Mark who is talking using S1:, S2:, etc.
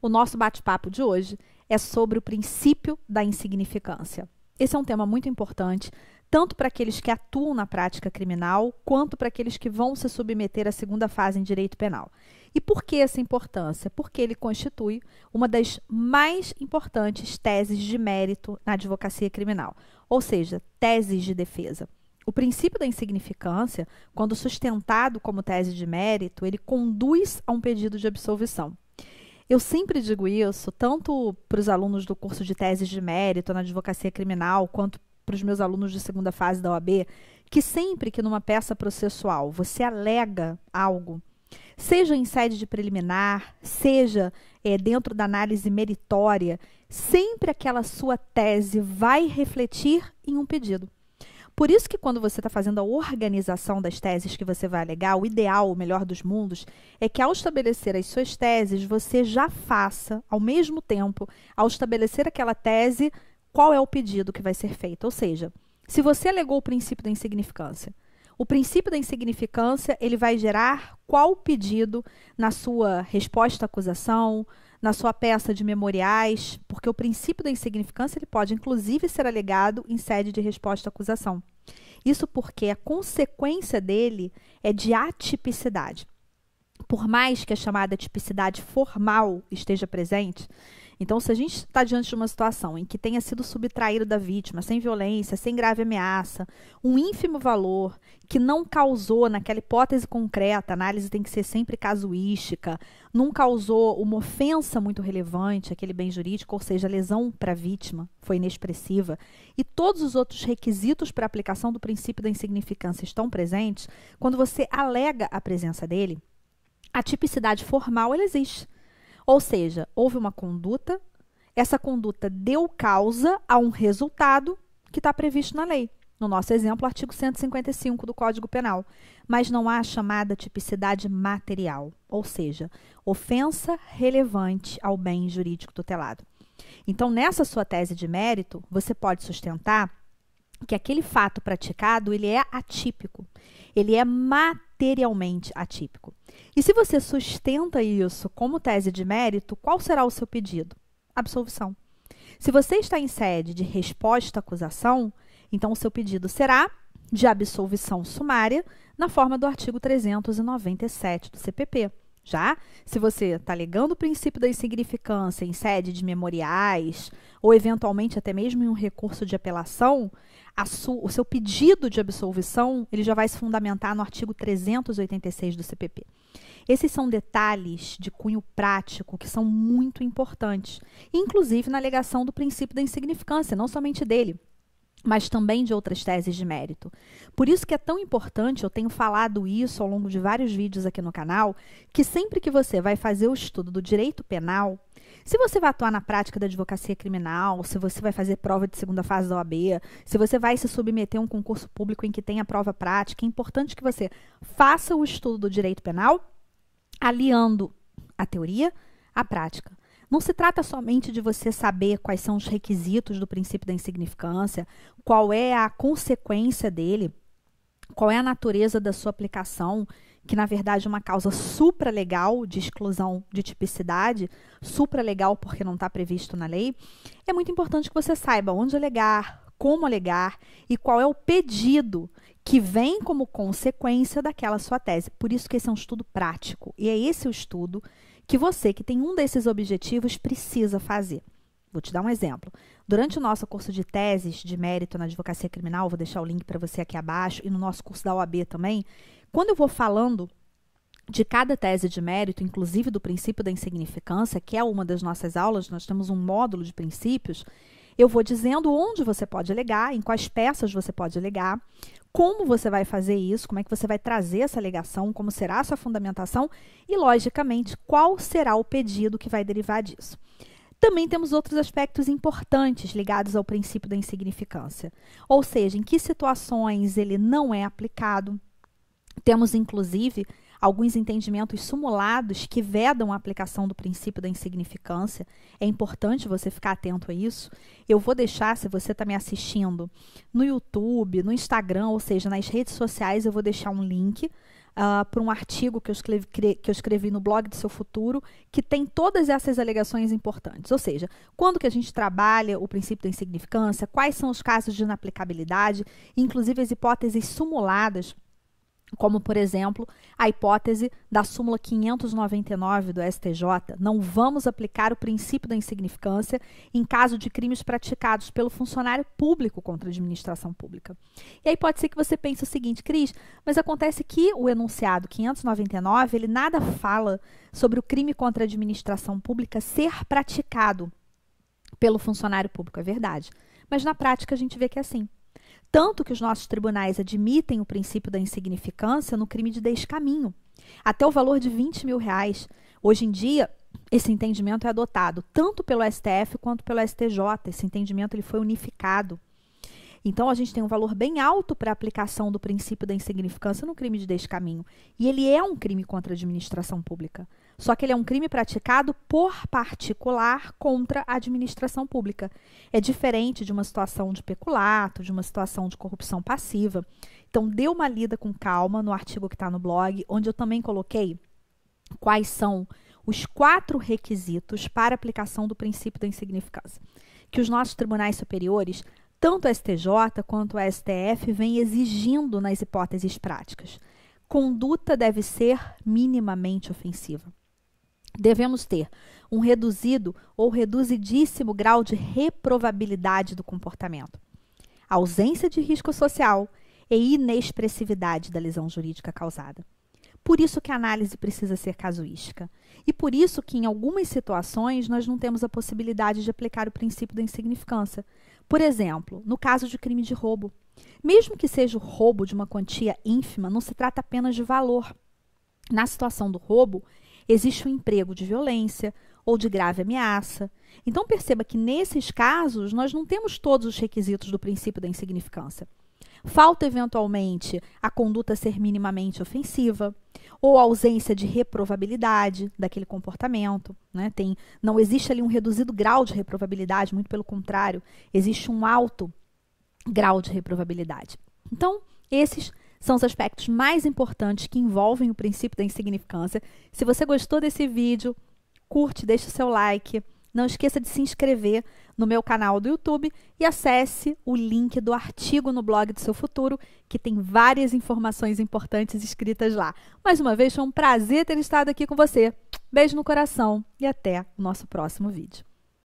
S1: O nosso bate-papo de hoje é sobre o princípio da insignificância. Esse é um tema muito importante, tanto para aqueles que atuam na prática criminal, quanto para aqueles que vão se submeter à segunda fase em direito penal. E por que essa importância? Porque ele constitui uma das mais importantes teses de mérito na advocacia criminal, ou seja, teses de defesa. O princípio da insignificância, quando sustentado como tese de mérito, ele conduz a um pedido de absolvição. Eu sempre digo isso, tanto para os alunos do curso de teses de mérito na advocacia criminal, quanto para os meus alunos de segunda fase da OAB, que sempre que numa peça processual você alega algo, seja em sede de preliminar, seja é, dentro da análise meritória, sempre aquela sua tese vai refletir em um pedido. Por isso que quando você está fazendo a organização das teses que você vai alegar, o ideal, o melhor dos mundos, é que ao estabelecer as suas teses, você já faça, ao mesmo tempo, ao estabelecer aquela tese, qual é o pedido que vai ser feito. Ou seja, se você alegou o princípio da insignificância, o princípio da insignificância, ele vai gerar qual pedido na sua resposta à acusação, na sua peça de memoriais, porque o princípio da insignificância ele pode inclusive ser alegado em sede de resposta à acusação. Isso porque a consequência dele é de atipicidade. Por mais que a chamada tipicidade formal esteja presente, então, se a gente está diante de uma situação em que tenha sido subtraído da vítima, sem violência, sem grave ameaça, um ínfimo valor que não causou, naquela hipótese concreta, a análise tem que ser sempre casuística, não causou uma ofensa muito relevante àquele bem jurídico, ou seja, a lesão para a vítima foi inexpressiva, e todos os outros requisitos para aplicação do princípio da insignificância estão presentes, quando você alega a presença dele, a tipicidade formal ela existe. Ou seja, houve uma conduta, essa conduta deu causa a um resultado que está previsto na lei. No nosso exemplo, artigo 155 do Código Penal. Mas não há a chamada tipicidade material, ou seja, ofensa relevante ao bem jurídico tutelado. Então, nessa sua tese de mérito, você pode sustentar que aquele fato praticado ele é atípico, ele é material materialmente atípico. E se você sustenta isso como tese de mérito, qual será o seu pedido? Absolvição. Se você está em sede de resposta à acusação, então o seu pedido será de absolvição sumária na forma do artigo 397 do CPP já se você está legando o princípio da insignificância em sede de memoriais ou eventualmente até mesmo em um recurso de apelação, o seu pedido de absolvição ele já vai se fundamentar no artigo 386 do CPP. Esses são detalhes de cunho prático que são muito importantes, inclusive na alegação do princípio da insignificância, não somente dele, mas também de outras teses de mérito. Por isso que é tão importante, eu tenho falado isso ao longo de vários vídeos aqui no canal, que sempre que você vai fazer o estudo do direito penal, se você vai atuar na prática da advocacia criminal, se você vai fazer prova de segunda fase da OAB, se você vai se submeter a um concurso público em que tenha prova prática, é importante que você faça o estudo do direito penal aliando a teoria à prática. Não se trata somente de você saber quais são os requisitos do princípio da insignificância, qual é a consequência dele, qual é a natureza da sua aplicação, que na verdade é uma causa supralegal de exclusão de tipicidade, supralegal porque não está previsto na lei, é muito importante que você saiba onde alegar, como alegar e qual é o pedido que vem como consequência daquela sua tese. Por isso que esse é um estudo prático. E é esse o estudo que você que tem um desses objetivos precisa fazer. Vou te dar um exemplo. Durante o nosso curso de teses de mérito na advocacia criminal, vou deixar o link para você aqui abaixo, e no nosso curso da OAB também, quando eu vou falando de cada tese de mérito, inclusive do princípio da insignificância, que é uma das nossas aulas, nós temos um módulo de princípios. Eu vou dizendo onde você pode alegar, em quais peças você pode alegar, como você vai fazer isso, como é que você vai trazer essa alegação, como será a sua fundamentação e, logicamente, qual será o pedido que vai derivar disso. Também temos outros aspectos importantes ligados ao princípio da insignificância, ou seja, em que situações ele não é aplicado. Temos, inclusive, alguns entendimentos simulados que vedam a aplicação do princípio da insignificância. É importante você ficar atento a isso. Eu vou deixar, se você está me assistindo no YouTube, no Instagram, ou seja, nas redes sociais, eu vou deixar um link uh, ah, para um artigo que eu, escrevi, que eu escrevi no blog do seu futuro, que tem todas essas alegações importantes. Ou seja, quando que a gente trabalha o princípio da insignificância, quais são os casos de inaplicabilidade, inclusive as hipóteses simuladas como, por exemplo, a hipótese da súmula 599 do STJ, não vamos aplicar o princípio da insignificância em caso de crimes praticados pelo funcionário público contra a administração pública. E aí pode ser que você pense o seguinte, Cris, mas acontece que o enunciado 599, ele nada fala sobre o crime contra a administração pública ser praticado pelo funcionário público, é verdade. Mas na prática a gente vê que é assim. Tanto que os nossos tribunais admitem o princípio da insignificância no crime de descaminho, até o valor de 20 mil reais. Hoje em dia, esse entendimento é adotado tanto pelo STF quanto pelo STJ. Esse entendimento ele foi unificado. Então a gente tem um valor bem alto para a aplicação do princípio da insignificância no crime de descaminho. E ele é um crime contra a administração pública. Só que ele é um crime praticado por particular contra a administração pública. É diferente de uma situação de peculato, de uma situação de corrupção passiva. Então dê uma lida com calma no artigo que está no blog, onde eu também coloquei quais são os quatro requisitos para aplicação do princípio da insignificância que os nossos tribunais superiores tanto a STJ quanto a STF vem exigindo nas hipóteses práticas. Conduta deve ser minimamente ofensiva. Devemos ter um reduzido ou reduzidíssimo grau de reprovabilidade do comportamento, ausência de risco social e inexpressividade da lesão jurídica causada. Por isso que a análise precisa ser casuística. E por isso que, em algumas situações, nós não temos a possibilidade de aplicar o princípio da insignificância. Por exemplo, no caso de crime de roubo. Mesmo que seja o roubo de uma quantia ínfima, não se trata apenas de valor. Na situação do roubo, existe o um emprego de violência ou de grave ameaça. Então perceba que nesses casos nós não temos todos os requisitos do princípio da insignificância. Falta eventualmente a conduta ser minimamente ofensiva, ou ausência de reprovabilidade daquele comportamento. Né? Tem, não existe ali um reduzido grau de reprovabilidade, muito pelo contrário, existe um alto grau de reprovabilidade. Então, esses são os aspectos mais importantes que envolvem o princípio da insignificância. Se você gostou desse vídeo, curte, deixa o seu like, não esqueça de se inscrever no meu canal do YouTube e acesse o link do artigo no blog do seu futuro, que tem várias informações importantes escritas lá. Mais uma vez, foi um prazer ter estado aqui com você. Beijo no coração e até o nosso próximo vídeo.